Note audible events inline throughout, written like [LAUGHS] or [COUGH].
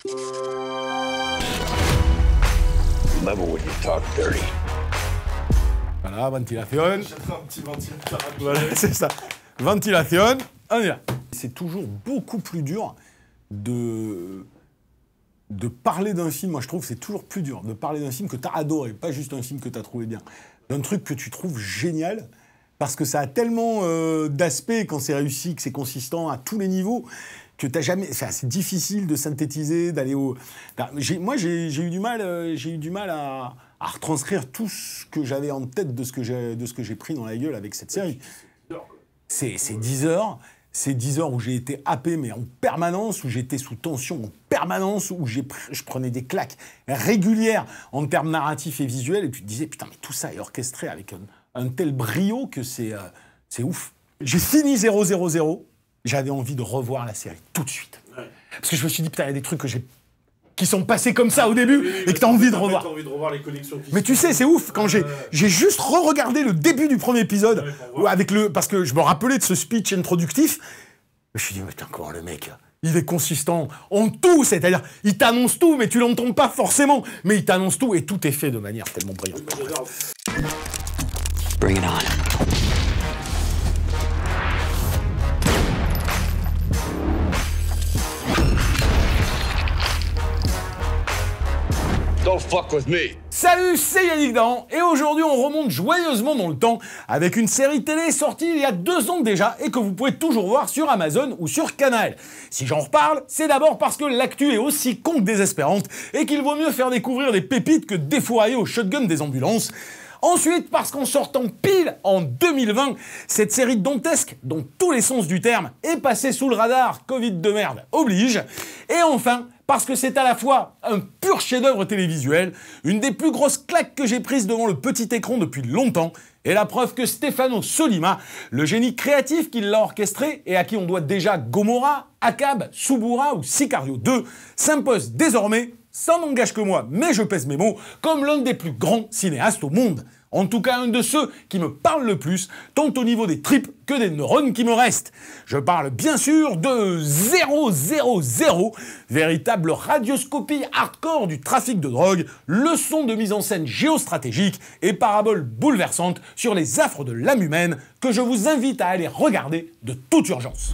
ventilation. [LAUGHS] c'est ça. Ventilation, C'est toujours beaucoup plus dur de, de parler d'un film. Moi, je trouve c'est toujours plus dur de parler d'un film que t'as adoré, pas juste un film que t'as trouvé bien. D'un truc que tu trouves génial, parce que ça a tellement euh, d'aspects quand c'est réussi, que c'est consistant à tous les niveaux, que t'as jamais. c'est difficile de synthétiser, d'aller au. Bah, moi, j'ai eu du mal, euh, j'ai eu du mal à, retranscrire tout ce que j'avais en tête de ce que j'ai pris dans la gueule avec cette série. C'est 10 heures. C'est 10 heures où j'ai été happé, mais en permanence, où j'étais sous tension en permanence, où je prenais des claques régulières en termes narratifs et visuels, et tu te disais, putain, mais tout ça est orchestré avec un, tel brio que c'est euh, c'est ouf. J'ai fini 000, j'avais envie de revoir la série tout de suite. Parce que je me suis dit, putain, il y a des trucs que j'ai qui sont passés comme ça au début et que t'as envie de revoir. envie de revoir mais tu sais, c'est ouf quand j'ai juste re-regardé le début du premier épisode avec le parce que je me rappelais de ce speech introductif. Je me suis dit, mais encore le mec. Il est consistant en tout, c'est-à-dire, il t'annonce tout, mais tu l'entends pas forcément, mais il t'annonce tout et tout est fait de manière tellement brillante. Bring it on. Salut, c'est Yannick Dan et aujourd'hui on remonte joyeusement dans le temps avec une série télé sortie il y a deux ans déjà et que vous pouvez toujours voir sur Amazon ou sur Canal. Si j'en reparle, c'est d'abord parce que l'actu est aussi con que désespérante et qu'il vaut mieux faire découvrir des pépites que défourailler au shotgun des ambulances. Ensuite, parce qu'en sortant pile en 2020, cette série dantesque, dont tous les sens du terme, est passée sous le radar, Covid de merde oblige. Et enfin, parce que c'est à la fois un pur chef-d'œuvre télévisuel, une des plus grosses claques que j'ai prises devant le petit écran depuis longtemps, et la preuve que Stefano Solima, le génie créatif qui l'a orchestré et à qui on doit déjà Gomorrah, Akab, Subura ou Sicario 2, s'impose désormais ça n'engage que moi, mais je pèse mes mots, comme l'un des plus grands cinéastes au monde. En tout cas, un de ceux qui me parlent le plus, tant au niveau des tripes que des neurones qui me restent. Je parle bien sûr de 000, véritable radioscopie hardcore du trafic de drogue, leçon de mise en scène géostratégique et parabole bouleversante sur les affres de l'âme humaine que je vous invite à aller regarder de toute urgence.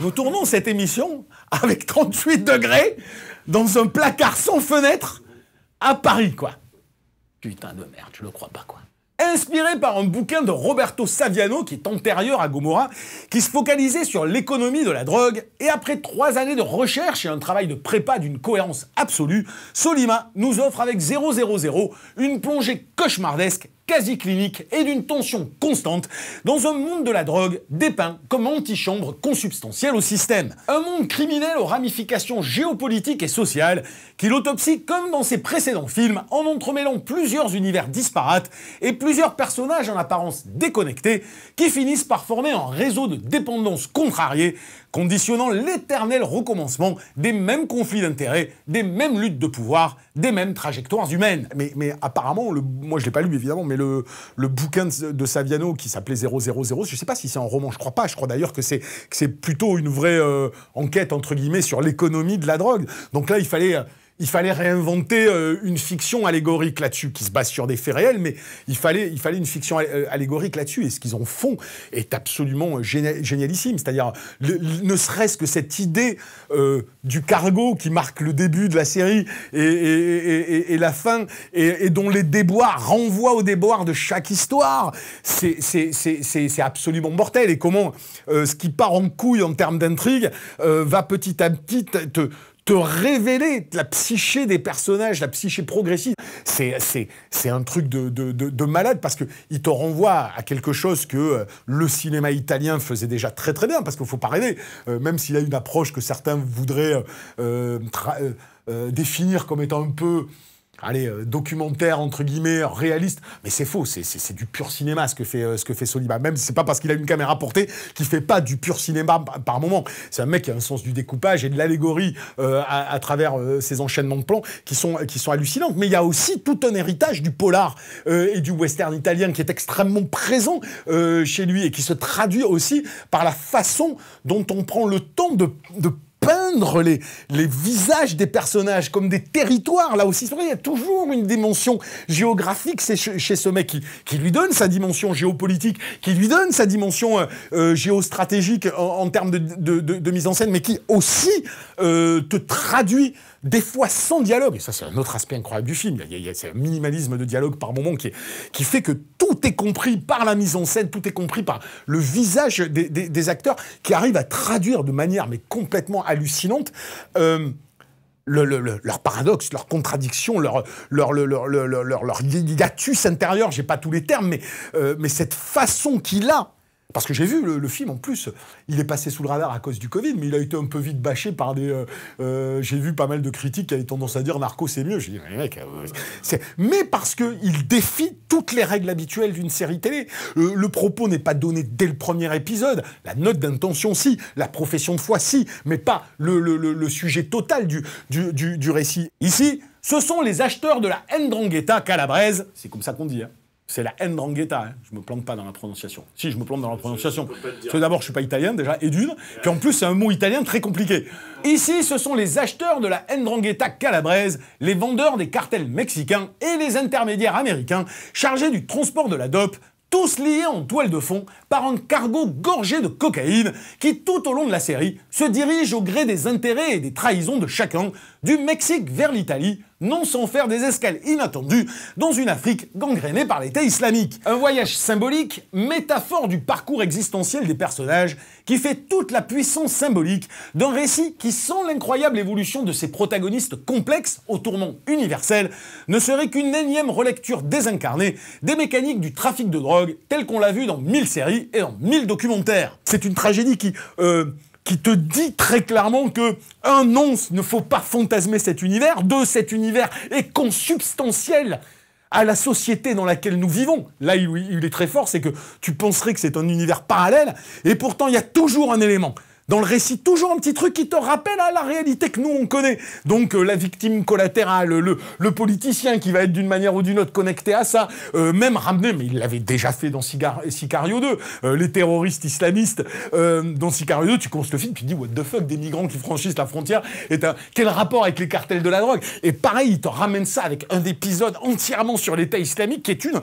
nous tournons cette émission avec 38 degrés dans un placard sans fenêtre à Paris, quoi. Putain de merde, je le crois pas, quoi. Inspiré par un bouquin de Roberto Saviano, qui est antérieur à Gomorra, qui se focalisait sur l'économie de la drogue, et après trois années de recherche et un travail de prépa d'une cohérence absolue, Solima nous offre avec 000 une plongée cauchemardesque quasi clinique et d'une tension constante dans un monde de la drogue dépeint comme antichambre consubstantielle au système. Un monde criminel aux ramifications géopolitiques et sociales qui l'autopsie comme dans ses précédents films en entremêlant plusieurs univers disparates et plusieurs personnages en apparence déconnectés qui finissent par former un réseau de dépendances contrariées conditionnant l'éternel recommencement des mêmes conflits d'intérêts, des mêmes luttes de pouvoir, des mêmes trajectoires humaines. Mais, apparemment, moi je l'ai pas lu évidemment, le, bouquin de, Saviano qui s'appelait 000. Je ne sais pas si c'est un roman, je crois pas. Je crois d'ailleurs que c'est plutôt une vraie euh, enquête, entre guillemets, sur l'économie de la drogue. Donc là, il fallait il fallait réinventer euh, une fiction allégorique là-dessus, qui se base sur des faits réels, mais il fallait, il fallait une fiction euh, allégorique là-dessus. Et ce qu'ils en font est absolument génialissime. C'est-à-dire, ne serait-ce que cette idée euh, du cargo qui marque le début de la série et, la fin, et, dont les déboires renvoient aux déboires de chaque histoire, c'est absolument mortel. Et comment ce qui part en couille en termes d'intrigue va petit à petit te, te révéler la psyché des personnages, la psyché progressive. C'est un truc de, de, de, malade parce qu'il te renvoie à quelque chose que euh, le cinéma italien faisait déjà très très bien, parce qu'il faut pas rêver, euh, même s'il a une approche que certains voudraient euh, définir comme étant un peu allez, euh, documentaire entre guillemets réaliste, mais c'est faux, c'est du pur cinéma ce que fait euh, ce que fait n'est Même c'est pas parce qu'il a une caméra portée qu'il fait pas du pur cinéma par, moment. C'est un mec qui a un sens du découpage et de l'allégorie euh, à, travers ses enchaînements de plans qui sont qui sont hallucinantes. Mais il y a aussi tout un héritage du polar et du western italien qui est extrêmement présent chez lui et qui se traduit aussi par la façon dont on prend le temps de, de les, visages des personnages comme des territoires. Là aussi, il y a toujours une dimension géographique chez, chez ce mec qui, qui, lui donne sa dimension géopolitique, qui lui donne sa dimension euh, euh, géostratégique en, termes de, de, mise en scène, mais qui aussi euh, te traduit des fois sans dialogue. Et ça, c'est un autre aspect incroyable du film. Il y a, un minimalisme de dialogue par moment qui, qui fait que tout est compris par la mise en scène, tout est compris par le visage des, des, des acteurs qui arrivent à traduire de manière mais complètement hallucinante euh, leur paradoxe, leur contradiction, leur, leur, leur, leur, leur, intérieur, j'ai pas tous les termes, mais, euh, mais cette façon qu'il a parce que j'ai vu le, film en plus, il est passé sous le radar à cause du Covid, mais il a été un peu vite bâché par des. Euh, euh, j'ai vu pas mal de critiques qui avaient tendance à dire Marco, c'est mieux. mais mec, euh, mais parce qu'il défie toutes les règles habituelles d'une série télé. Le, propos n'est pas donné dès le premier épisode. La note d'intention, si. La profession de foi, si. Mais pas le, sujet total du, du, du, récit. Ici, ce sont les acheteurs de la Ndrangheta calabraise, c'est comme ça qu'on dit, hein, c'est la Ndrangheta. je hein. Je me plante pas dans la prononciation. Si, je me plante dans la prononciation. Parce d'abord, je suis pas italien déjà, et d'une. Puis en plus, c'est un mot italien très compliqué. Ici, ce sont les acheteurs de la Ndrangheta calabraise, les vendeurs des cartels mexicains et les intermédiaires américains chargés du transport de la dope, tous liés en toile de fond par un cargo gorgé de cocaïne qui, tout au long de la série, se dirige au gré des intérêts et des trahisons de chacun du Mexique vers l'Italie, non sans faire des escales inattendues dans une Afrique gangrénée par l'État islamique. Un voyage symbolique, métaphore du parcours existentiel des personnages, qui fait toute la puissance symbolique d'un récit qui, sans l'incroyable évolution de ses protagonistes complexes au tournant universel, ne serait qu'une énième relecture désincarnée des mécaniques du trafic de drogue telles qu'on l'a vu dans mille séries et dans mille documentaires. C'est une tragédie qui... Euh, qui te dit très clairement que, un, once ne faut pas fantasmer cet univers, de cet univers est consubstantiel à la société dans laquelle nous vivons. Là, il est très fort, c'est que tu penserais que c'est un univers parallèle, et pourtant, il y a toujours un élément dans le récit, toujours un petit truc qui te rappelle à hein, la réalité que nous, on connaît. Donc euh, la victime collatérale, le, politicien qui va être d'une manière ou d'une autre connecté à ça, euh, même ramené, mais il l'avait déjà fait dans Sicario 2, euh, les terroristes islamistes dans Sicario 2, tu commences le film, tu dis, what the fuck, des migrants qui franchissent la frontière, et quel rapport avec les cartels de la drogue Et pareil, il te ramène ça avec un épisode entièrement sur l'État islamique qui est une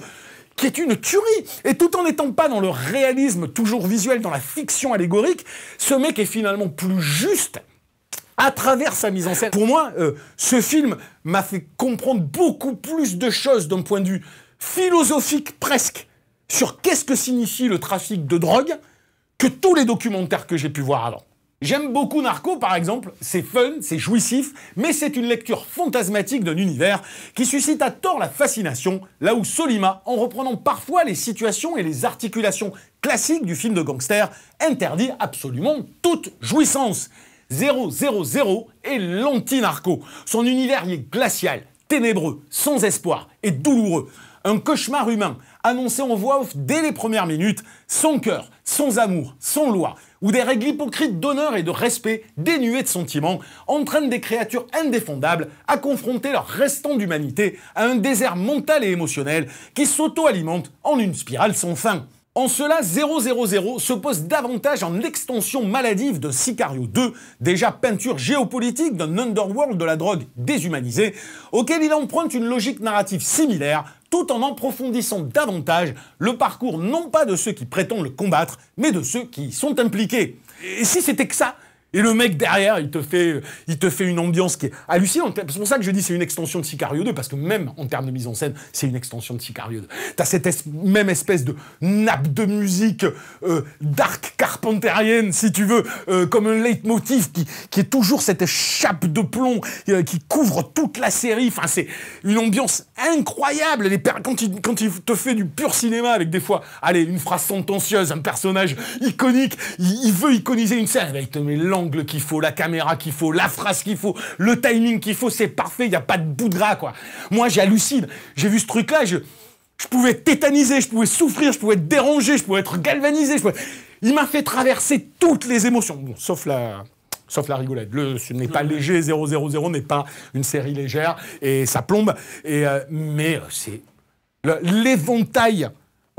qui est une tuerie. Et tout en n'étant pas dans le réalisme toujours visuel, dans la fiction allégorique, ce mec est finalement plus juste à travers sa mise en scène. Pour moi, euh, ce film m'a fait comprendre beaucoup plus de choses d'un point de vue philosophique presque sur qu'est-ce que signifie le trafic de drogue que tous les documentaires que j'ai pu voir avant. J'aime beaucoup Narco, par exemple, c'est fun, c'est jouissif, mais c'est une lecture fantasmatique d'un univers qui suscite à tort la fascination, là où Solima, en reprenant parfois les situations et les articulations classiques du film de gangster, interdit absolument toute jouissance. 000 est l'anti-narco. Son univers y est glacial, ténébreux, sans espoir et douloureux un cauchemar humain, annoncé en voix off dès les premières minutes, sans cœur, sans amour, sans loi, où des règles hypocrites d'honneur et de respect, dénuées de sentiments, entraînent des créatures indéfendables à confronter leur restant d'humanité à un désert mental et émotionnel qui s'auto-alimente en une spirale sans fin. En cela, 000 se pose davantage en extension maladive de Sicario 2, déjà peinture géopolitique d'un underworld de la drogue déshumanisée, auquel il emprunte une logique narrative similaire, tout en approfondissant davantage le parcours non pas de ceux qui prétendent le combattre, mais de ceux qui y sont impliqués. Et si c'était que ça, et le mec derrière, il te fait, il te fait une ambiance qui est hallucinante. C'est pour ça que je dis c'est une extension de Sicario 2, parce que même en termes de mise en scène, c'est une extension de Sicario 2. T'as cette même espèce de nappe de musique euh, dark carpentérienne, si tu veux, euh, comme un leitmotiv qui, qui est toujours cette chape de plomb euh, qui couvre toute la série. Enfin, c'est une ambiance incroyable. Les quand, il, te fait du pur cinéma avec des fois, allez, une phrase sentencieuse, un personnage iconique, il, veut iconiser une scène, il te met qu'il faut, la caméra qu'il faut, la phrase qu'il faut, le timing qu'il faut, c'est parfait, il n'y a pas de bout de gras, quoi. Moi, j'hallucine. J'ai vu ce truc-là, je, pouvais tétaniser, je pouvais souffrir, je pouvais être dérangé, je pouvais être galvanisé. Il m'a fait traverser toutes les émotions, sauf la, sauf la rigolade. Le, ce n'est pas léger, 000 n'est pas une série légère, et ça plombe. Et, euh, mais euh, c'est l'éventail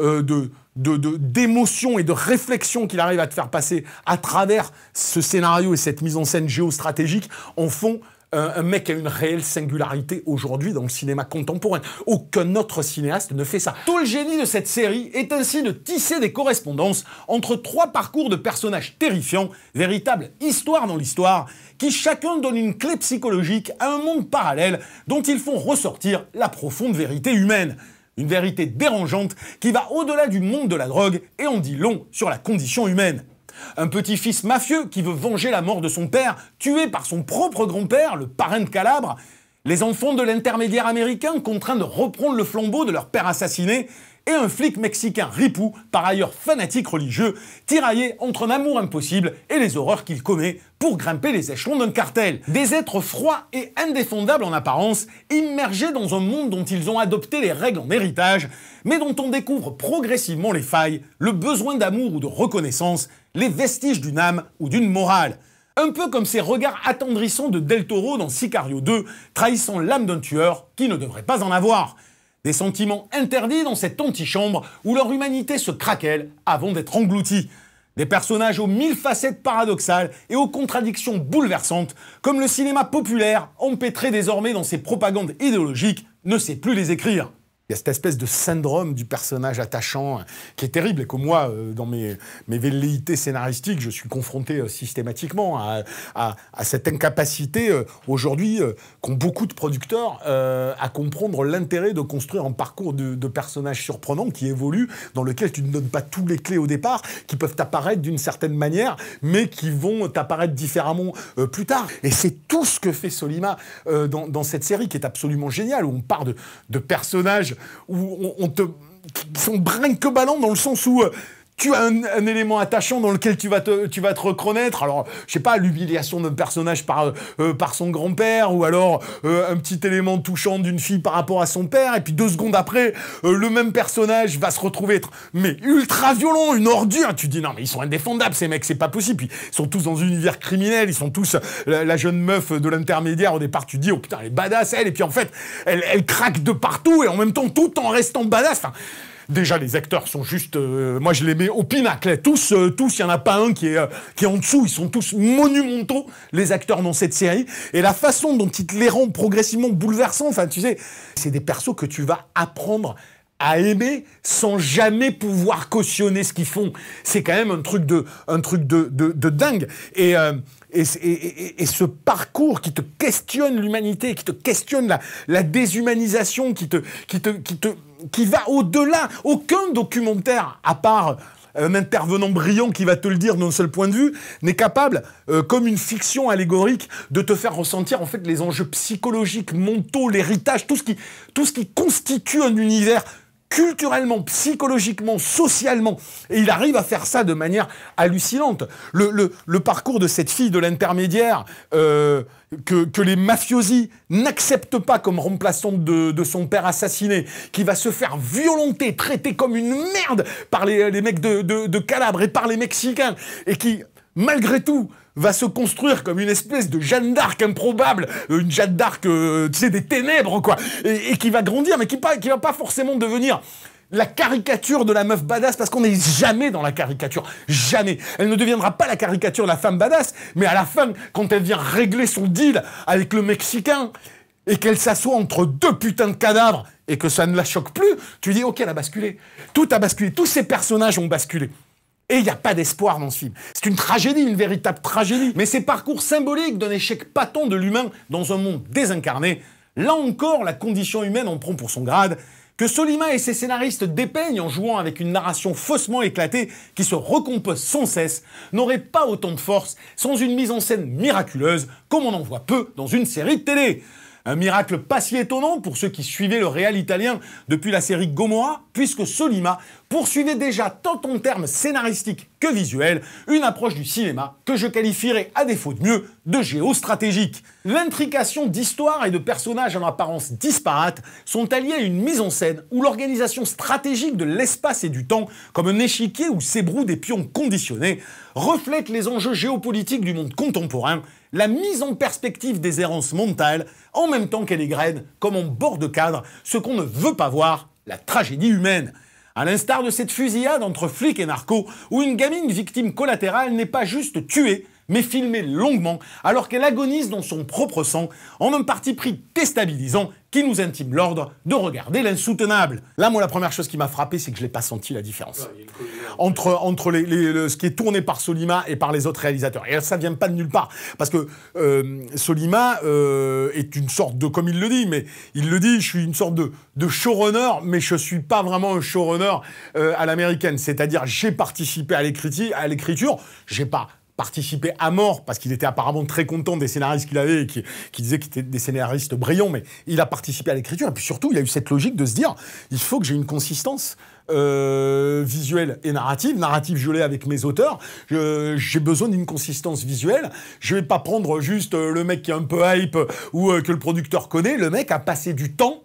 euh, de, d'émotions et de réflexions qu'il arrive à te faire passer à travers ce scénario et cette mise en scène géostratégique en font euh, un mec à une réelle singularité aujourd'hui dans le cinéma contemporain. Aucun autre cinéaste ne fait ça. Tout le génie de cette série est ainsi de tisser des correspondances entre trois parcours de personnages terrifiants, véritables histoires dans l'histoire, qui chacun donne une clé psychologique à un monde parallèle dont ils font ressortir la profonde vérité humaine. Une vérité dérangeante qui va au-delà du monde de la drogue et en dit long sur la condition humaine. Un petit-fils mafieux qui veut venger la mort de son père, tué par son propre grand-père, le parrain de Calabre. Les enfants de l'intermédiaire américain contraints de reprendre le flambeau de leur père assassiné et un flic mexicain ripou, par ailleurs fanatique religieux, tiraillé entre un amour impossible et les horreurs qu'il commet pour grimper les échelons d'un cartel. Des êtres froids et indéfendables en apparence, immergés dans un monde dont ils ont adopté les règles en héritage, mais dont on découvre progressivement les failles, le besoin d'amour ou de reconnaissance, les vestiges d'une âme ou d'une morale. Un peu comme ces regards attendrissants de Del Toro dans Sicario 2, trahissant l'âme d'un tueur qui ne devrait pas en avoir. Des sentiments interdits dans cette antichambre où leur humanité se craquelle avant d'être engloutie. Des personnages aux mille facettes paradoxales et aux contradictions bouleversantes, comme le cinéma populaire, empêtré désormais dans ses propagandes idéologiques, ne sait plus les écrire. Il y a cette espèce de syndrome du personnage attachant hein, qui est terrible et que moi, euh, dans mes, mes velléités scénaristiques, je suis confronté euh, systématiquement à, cette incapacité euh, aujourd'hui qu'ont beaucoup de producteurs à comprendre l'intérêt de construire un parcours de, personnages surprenants qui évoluent, dans lequel tu ne donnes pas tous les clés au départ, qui peuvent apparaître d'une certaine manière, mais qui vont t'apparaître différemment plus tard. Et c'est tout ce que fait Solima dans, cette série qui est absolument géniale, où on part de, de personnages où on, te sont brinque ballant dans le sens où euh, tu as un, élément attachant dans lequel tu vas te, tu vas te reconnaître. Alors, je sais pas, l'humiliation d'un personnage par, euh, euh, par son grand-père, ou alors euh, un petit élément touchant d'une fille par rapport à son père, et puis deux secondes après, le même personnage va se retrouver être, mais ultra violent, une ordure. Tu dis, non, mais ils sont indéfendables, ces mecs, c'est pas possible. Puis, ils sont tous dans un univers criminel, ils sont tous la, jeune meuf de l'intermédiaire. Au départ, tu dis, oh putain, elle est badass, elle, et puis en fait, elle, elle craque de partout, et en même temps, tout en restant badass. Enfin, Déjà, les acteurs sont juste. Euh, moi, je les mets au pinacle. Tous, euh, tous, il n'y en a pas un qui est, euh, qui en dessous. Ils sont tous monumentaux, les acteurs dans cette série. Et la façon dont ils te les rendent progressivement bouleversants, enfin, tu sais, c'est des persos que tu vas apprendre à aimer sans jamais pouvoir cautionner ce qu'ils font. C'est quand même un truc de, un truc de, dingue. Et, ce parcours qui te questionne l'humanité, qui te questionne la, la déshumanisation, qui te, qui te, qui te qui va au-delà. Aucun documentaire, à part euh, un intervenant brillant qui va te le dire d'un seul point de vue, n'est capable, euh, comme une fiction allégorique, de te faire ressentir en fait les enjeux psychologiques, mentaux, l'héritage, tout tout ce qui constitue un univers culturellement, psychologiquement, socialement. Et il arrive à faire ça de manière hallucinante. Le, parcours de cette fille de l'intermédiaire euh, que, les mafiosi n'acceptent pas comme remplaçante de, son père assassiné, qui va se faire violenter, traiter comme une merde par les, mecs de, de Calabre et par les Mexicains, et qui, malgré tout, va se construire comme une espèce de Jeanne d'Arc improbable, euh, une Jeanne d'Arc, euh, tu sais, des ténèbres, quoi, et, qui va grandir, mais qui, va pas forcément devenir la caricature de la meuf badass parce qu'on n'est jamais dans la caricature. Jamais. Elle ne deviendra pas la caricature de la femme badass, mais à la fin, quand elle vient régler son deal avec le Mexicain et qu'elle s'assoit entre deux putains de cadavres et que ça ne la choque plus, tu dis ok, elle a basculé. Tout a basculé. Tous ces personnages ont basculé. Et il n'y a pas d'espoir dans ce film. C'est une tragédie, une véritable tragédie. Mais ces parcours symboliques d'un échec patent de l'humain dans un monde désincarné, là encore, la condition humaine en prend pour son grade. Que Solima et ses scénaristes dépeignent en jouant avec une narration faussement éclatée qui se recompose sans cesse n'aurait pas autant de force sans une mise en scène miraculeuse comme on en voit peu dans une série de télé. Un miracle pas si étonnant pour ceux qui suivaient le réel italien depuis la série Gomorra, puisque Solima poursuivait déjà tant en termes scénaristiques que visuels une approche du cinéma que je qualifierais à défaut de mieux de géostratégique. L'intrication d'histoires et de personnages en apparence disparates sont alliés à une mise en scène où l'organisation stratégique de l'espace et du temps, comme un échiquier où s'ébrouent des pions conditionnés, reflète les enjeux géopolitiques du monde contemporain la mise en perspective des errances mentales en même temps qu'elle égrène, comme en bord de cadre, ce qu'on ne veut pas voir, la tragédie humaine. À l'instar de cette fusillade entre flics et narcos, où une gamine victime collatérale n'est pas juste tuée, mais filmée longuement, alors qu'elle agonise dans son propre sang, en un parti pris déstabilisant qui nous intime l'ordre de regarder l'insoutenable. Là, moi, la première chose qui m'a frappé, c'est que je n'ai pas senti la différence entre, entre les, ce qui est tourné par Solima et par les autres réalisateurs. Et ça vient pas de nulle part, parce que euh, Solima euh, est une sorte de, comme il le dit, mais il le dit, je suis une sorte de, showrunner, mais je suis pas vraiment un showrunner euh, à l'américaine. C'est-à-dire, j'ai participé à à l'écriture, j'ai pas participé à mort, parce qu'il était apparemment très content des scénaristes qu'il avait et qui, disait qu'il était des scénaristes brillants, mais il a participé à l'écriture. Et puis surtout, il a eu cette logique de se dire, il faut que j'ai une consistance. Euh, visuelle et narrative. Narrative, je l'ai avec mes auteurs. J'ai besoin d'une consistance visuelle. Je vais pas prendre juste euh, le mec qui est un peu hype euh, ou que le producteur connaît. Le mec a passé du temps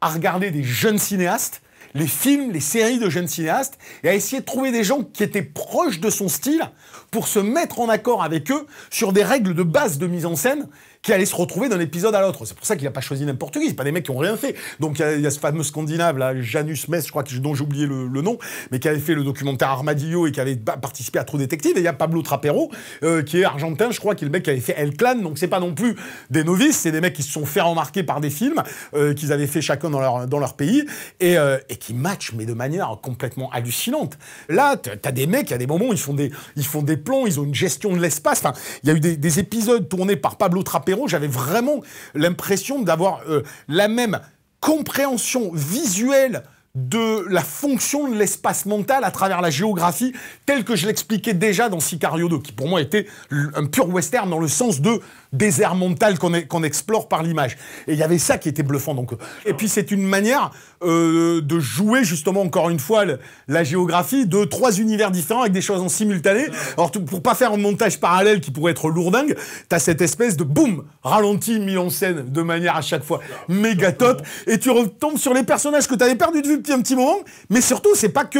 à regarder des jeunes cinéastes les films, les séries de jeunes cinéastes, et à essayer de trouver des gens qui étaient proches de son style pour se mettre en accord avec eux sur des règles de base de mise en scène qui allaient se retrouver d'un épisode à l'autre. C'est pour ça qu'il n'a pas choisi n'importe qui, c'est pas des mecs qui ont rien fait. Donc il y, a ce fameux Scandinave, là, Janus Mess, je crois, dont j'ai oublié le, nom, mais qui avait fait le documentaire Armadillo et qui avait participé à True Detective. Et il y a Pablo Trapero, euh, qui est argentin, je crois, qui est le mec qui avait fait El Clan, donc c'est pas non plus des novices, c'est des mecs qui se sont fait remarquer par des films euh, qu'ils avaient fait chacun dans leur, dans leur pays, et, euh, et qui matchent, mais de manière complètement hallucinante. Là, tu as des mecs, il y a des moments où ils font des, ils font des plans, ils ont une gestion de l'espace. Enfin, il y a eu des, des épisodes tournés par Pablo Trapero j'avais vraiment l'impression d'avoir euh, la même compréhension visuelle de la fonction de l'espace mental à travers la géographie, telle que je l'expliquais déjà dans Sicario 2, qui pour moi était un pur western dans le sens de désert mental qu'on explore par l'image. Et il y avait ça qui était bluffant. Donc. Euh. Et puis c'est une manière euh, de jouer justement encore une fois la géographie de trois univers différents avec des choses en simultané. Alors pour pas faire un montage parallèle qui pourrait être lourdingue, t'as cette espèce de boum ralenti mis en scène de manière à chaque fois méga top et tu retombes sur les personnages que t'avais perdu de vue depuis un petit moment. Mais surtout c'est pas que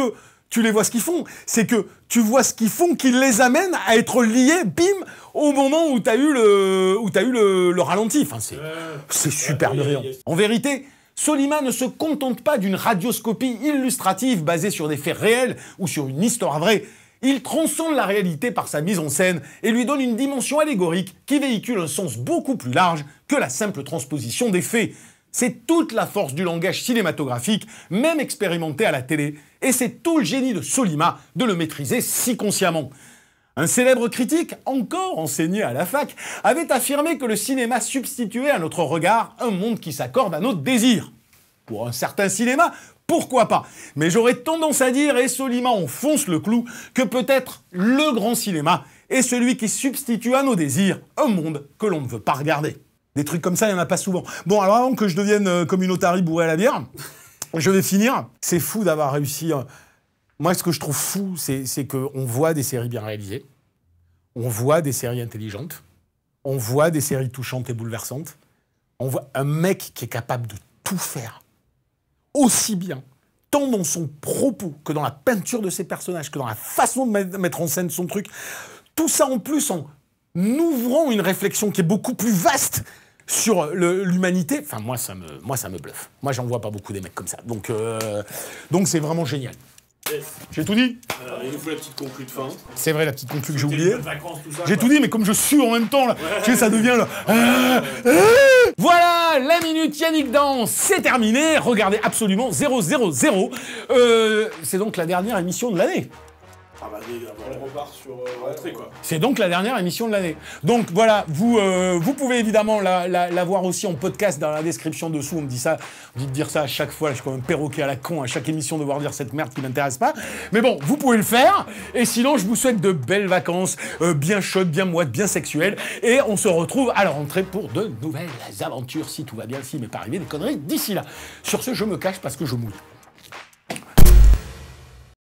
tu les vois ce qu'ils font, c'est que tu vois ce qu'ils font qui les amène à être liés, bim, au moment où t'as eu le, où as eu le, ralenti. Enfin, c'est super ah brillant. En vérité, Solima ne se contente pas d'une radioscopie illustrative basée sur des faits réels ou sur une histoire vraie. Il transcende la réalité par sa mise en scène et lui donne une dimension allégorique qui véhicule un sens beaucoup plus large que la simple transposition des faits. C'est toute la force du langage cinématographique, même expérimenté à la télé, et c'est tout le génie de Solima de le maîtriser si consciemment. Un célèbre critique, encore enseigné à la fac, avait affirmé que le cinéma substituait à notre regard un monde qui s'accorde à notre désir. Pour un certain cinéma, pourquoi pas Mais j'aurais tendance à dire, et soliment on fonce le clou, que peut-être le grand cinéma est celui qui substitue à nos désirs un monde que l'on ne veut pas regarder. Des trucs comme ça, il n'y en a pas souvent. Bon, alors avant que je devienne euh, communautari bourré à la bière, je vais finir. C'est fou d'avoir réussi euh, moi, ce que je trouve fou, c'est qu'on voit des séries bien réalisées, on voit des séries intelligentes, on voit des séries touchantes et bouleversantes, on voit un mec qui est capable de tout faire, aussi bien, tant dans son propos que dans la peinture de ses personnages, que dans la façon de mettre en scène son truc. Tout ça en plus en ouvrant une réflexion qui est beaucoup plus vaste sur l'humanité. Enfin, moi ça, me, moi, ça me bluffe. Moi, j'en vois pas beaucoup des mecs comme ça. Donc, euh, donc c'est vraiment génial. J'ai tout dit euh, il nous faut la petite conclue de fin. C'est vrai, la petite conclue que j'ai oubliée. J'ai tout dit, mais comme je sue en même temps, là, tu sais, ça devient là. Euh, euh. Voilà, la minute Yannick Danse, c'est terminé. Regardez absolument 000. Euh, c'est donc la dernière émission de l'année. Ah, euh, C'est donc la dernière émission de l'année. Donc voilà, vous, euh, vous pouvez évidemment la, voir aussi en podcast dans la description dessous. On me dit ça, dit de dire ça à chaque fois, je suis quand même perroquet à la con à chaque émission de voir dire cette merde qui m'intéresse pas. Mais bon, vous pouvez le faire. Et sinon, je vous souhaite de belles vacances, euh, bien chaudes, bien moites, bien sexuelles. Et on se retrouve à la rentrée pour de nouvelles aventures, si tout va bien, si mais pas arrivé des conneries d'ici là. Sur ce, je me cache parce que je mouille.